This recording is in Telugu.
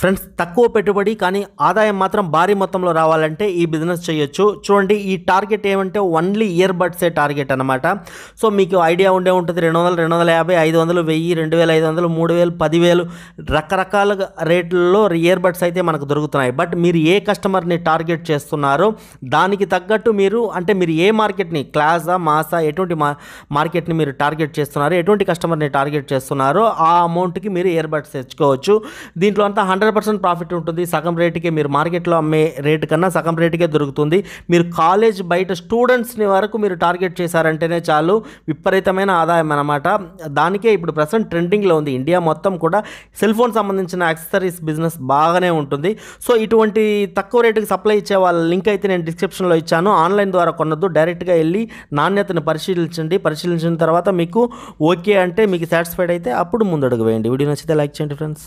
ఫ్రెండ్స్ తక్కువ పెట్టుబడి కానీ ఆదాయం మాత్రం భారీ మొత్తంలో రావాలంటే ఈ బిజినెస్ చేయొచ్చు చూడండి ఈ టార్గెట్ ఏమంటే ఓన్లీ ఇయర్ బడ్సే టార్గెట్ అనమాట సో మీకు ఐడియా ఉండే ఉంటుంది రెండు వందలు రెండు వందల యాభై ఐదు వందలు వెయ్యి రెండు వేల ఐదు వందలు మూడు వేలు పదివేలు రకరకాల రేట్లలో ఇయర్ బడ్స్ అయితే మనకు దొరుకుతున్నాయి బట్ మీరు ఏ కస్టమర్ని టార్గెట్ చేస్తున్నారో దానికి తగ్గట్టు మీరు అంటే మీరు ఏ మార్కెట్ని క్లాసా మాసా ఎటువంటి మా మార్కెట్ని మీరు టార్గెట్ చేస్తున్నారో ఎటువంటి కస్టమర్ని టార్గెట్ చేస్తున్నారో ఆ అమౌంట్కి మీరు ఇయర్ బడ్స్ తెచ్చుకోవచ్చు దీంట్లో అంతా హండ్రెడ్ హండ్రెడ్ పర్సెంట్ ప్రాఫిట్ ఉంటుంది సగం రేటుకే మీరు మార్కెట్లో అమ్మే రేటు కన్నా సగం రేటుకే దొరుకుతుంది మీరు కాలేజ్ బయట స్టూడెంట్స్ని వరకు మీరు టార్గెట్ చేశారంటేనే చాలు విపరీతమైన ఆదాయం అనమాట దానికే ఇప్పుడు ప్రజెంట్ ట్రెండింగ్లో ఉంది ఇండియా మొత్తం కూడా సెల్ ఫోన్ సంబంధించిన యాక్సెసరీస్ బిజినెస్ బాగానే ఉంటుంది సో ఇటువంటి తక్కువ రేటుకి సప్లై ఇచ్చే వాళ్ళ లింక్ అయితే నేను డిస్క్రిప్షన్లో ఇచ్చాను ఆన్లైన్ ద్వారా కొనద్దు డైరెక్ట్గా వెళ్ళి నాణ్యతను పరిశీలించండి పరిశీలించిన తర్వాత మీకు ఓకే అంటే మీకు సాటిస్ఫైడ్ అయితే అప్పుడు ముందడుగు వేయండి వీడియో నచ్చితే లైక్ చేయండి ఫ్రెండ్స్